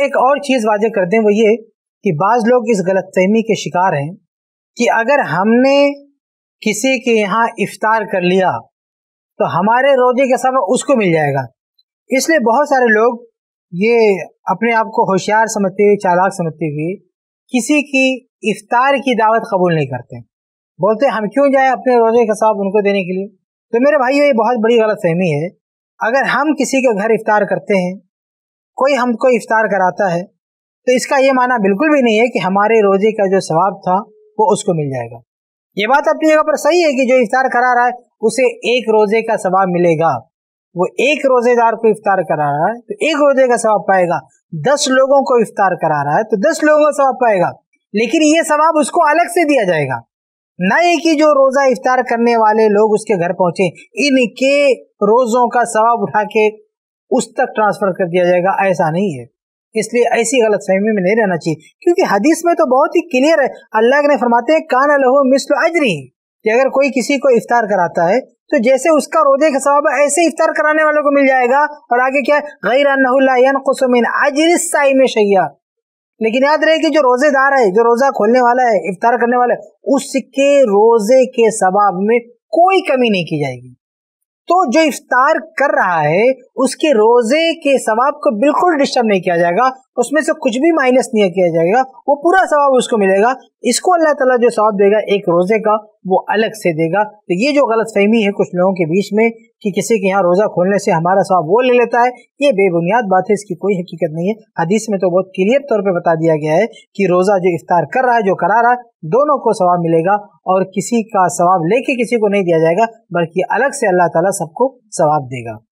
एक और चीज़ वाजह कर दें वो ये कि बाज़ लोग इस गलतफहमी के शिकार हैं कि अगर हमने किसी के यहाँ इफ्तार कर लिया तो हमारे रोजे के समय उसको मिल जाएगा इसलिए बहुत सारे लोग ये अपने आप को होशियार समझते हुए चालाक समझते हुए किसी की इफ्तार की दावत कबूल नहीं करते बोलते हम क्यों जाए अपने रोजे के साथ उनको देने के लिए तो मेरे भाई ये बहुत बड़ी गलत फहमी है अगर हम किसी के घर इफ्तार करते हैं कोई हमको इफ्तार कराता है तो इसका ये माना बिल्कुल भी नहीं है कि हमारे रोजे का जो स्वाब था वो उसको मिल जाएगा ये बात अपनी जगह पर सही है कि जो इफ्तार करा रहा है उसे एक रोजे का स्वाब मिलेगा वो एक रोजेदार को इफ्तार करा रहा है तो एक रोजे का स्वाब पाएगा दस लोगों को इफ्तार करा रहा है तो दस लोगों का स्वाब पाएगा लेकिन ये स्वाब उसको अलग से दिया जाएगा न ये कि जो रोजा इफ्तार करने वाले लोग उसके घर पहुंचे इनके रोजों का स्वाब उठा के उस तक ट्रांसफर कर दिया जाएगा ऐसा नहीं है इसलिए ऐसी गलत फहमी में नहीं रहना चाहिए क्योंकि हदीस में तो बहुत ही क्लियर है अल्लाह ने फरमाते हैं कान लहो मिसल अजरी कि अगर कोई किसी को इफ्तार कराता है तो जैसे उसका रोजे का सवाब ऐसे इफ्तार कराने वालों को मिल जाएगा और आगे क्या है गैर अजरसाई में शैया लेकिन याद रहे कि जो रोजेदार है जो रोजा खोलने वाला है इफ्तार करने वाला है उसके रोजे के सवाब में कोई कमी नहीं की जाएगी तो जो इफ्तार कर रहा है उसके रोजे के सवाब को बिल्कुल डिस्टर्ब नहीं किया जाएगा उसमें से कुछ भी माइनस नहीं किया जाएगा वो पूरा सवाब उसको मिलेगा इसको अल्लाह ताला जो सवाब देगा एक रोज़े का वो अलग से देगा तो ये जो गलत फहमी है कुछ लोगों के बीच में कि किसी के यहाँ रोज़ा खोलने से हमारा सवाब वो ले लेता है ये बेबुनियाद बात है इसकी कोई हकीकत नहीं है हदीस में तो बहुत क्लियर तौर पे बता दिया गया है कि रोज़ा जो इफ्तार कर रहा है जो करा रहा है दोनों को सवाब मिलेगा और किसी का सवाब लेके किसी को नहीं दिया जाएगा बल्कि अलग से अल्लाह ताला सबको सवाब देगा